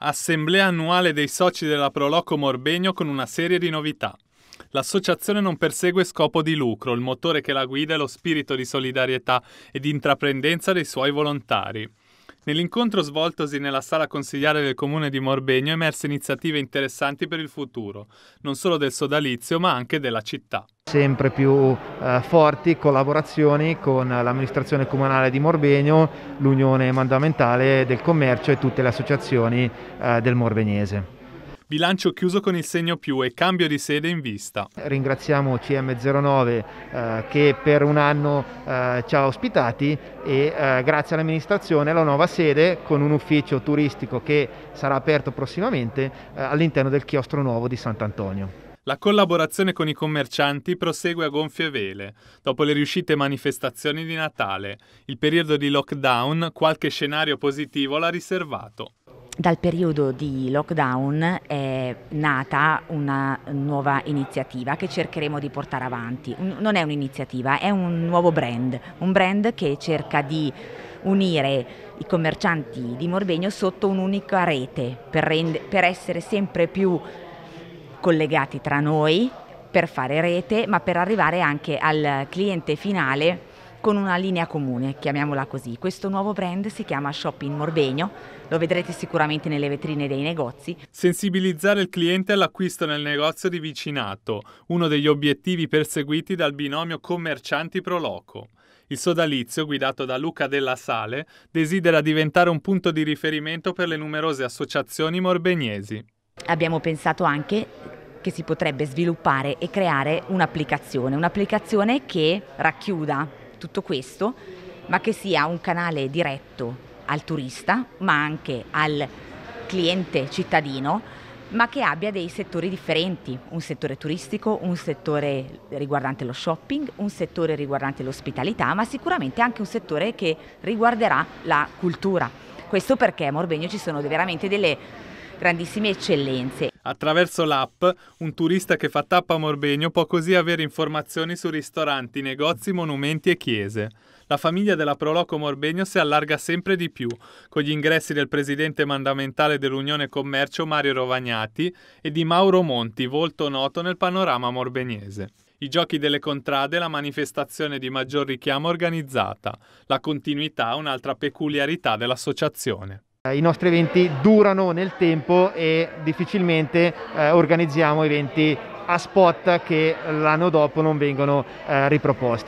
Assemblea annuale dei soci della Proloco Morbegno con una serie di novità. L'associazione non persegue scopo di lucro, il motore che la guida è lo spirito di solidarietà e di intraprendenza dei suoi volontari. Nell'incontro svoltosi nella sala consigliare del comune di Morbegno emerse iniziative interessanti per il futuro, non solo del sodalizio ma anche della città. Sempre più eh, forti collaborazioni con l'amministrazione comunale di Morbegno, l'Unione Mandamentale del Commercio e tutte le associazioni eh, del Morbegnese. Bilancio chiuso con il segno più e cambio di sede in vista. Ringraziamo CM09 eh, che per un anno eh, ci ha ospitati e eh, grazie all'amministrazione la nuova sede con un ufficio turistico che sarà aperto prossimamente eh, all'interno del chiostro nuovo di Sant'Antonio. La collaborazione con i commercianti prosegue a gonfie vele. Dopo le riuscite manifestazioni di Natale, il periodo di lockdown qualche scenario positivo l'ha riservato dal periodo di lockdown è nata una nuova iniziativa che cercheremo di portare avanti. Non è un'iniziativa, è un nuovo brand, un brand che cerca di unire i commercianti di Morvegno sotto un'unica rete per, rende, per essere sempre più collegati tra noi, per fare rete, ma per arrivare anche al cliente finale con una linea comune, chiamiamola così. Questo nuovo brand si chiama Shopping Morbegno, lo vedrete sicuramente nelle vetrine dei negozi. Sensibilizzare il cliente all'acquisto nel negozio di vicinato, uno degli obiettivi perseguiti dal binomio commercianti pro loco. Il sodalizio, guidato da Luca Della Sale, desidera diventare un punto di riferimento per le numerose associazioni morbegnesi. Abbiamo pensato anche che si potrebbe sviluppare e creare un'applicazione, un'applicazione che racchiuda tutto questo, ma che sia un canale diretto al turista, ma anche al cliente cittadino, ma che abbia dei settori differenti, un settore turistico, un settore riguardante lo shopping, un settore riguardante l'ospitalità, ma sicuramente anche un settore che riguarderà la cultura. Questo perché a Morbegno ci sono veramente delle grandissime eccellenze. Attraverso l'app, un turista che fa tappa a Morbegno può così avere informazioni su ristoranti, negozi, monumenti e chiese. La famiglia della Proloco Morbegno si allarga sempre di più, con gli ingressi del presidente mandamentale dell'Unione Commercio Mario Rovagnati e di Mauro Monti, volto noto nel panorama morbegnese i giochi delle contrade la manifestazione di maggior richiamo organizzata, la continuità è un'altra peculiarità dell'associazione. Eh, I nostri eventi durano nel tempo e difficilmente eh, organizziamo eventi a spot che l'anno dopo non vengono eh, riproposti.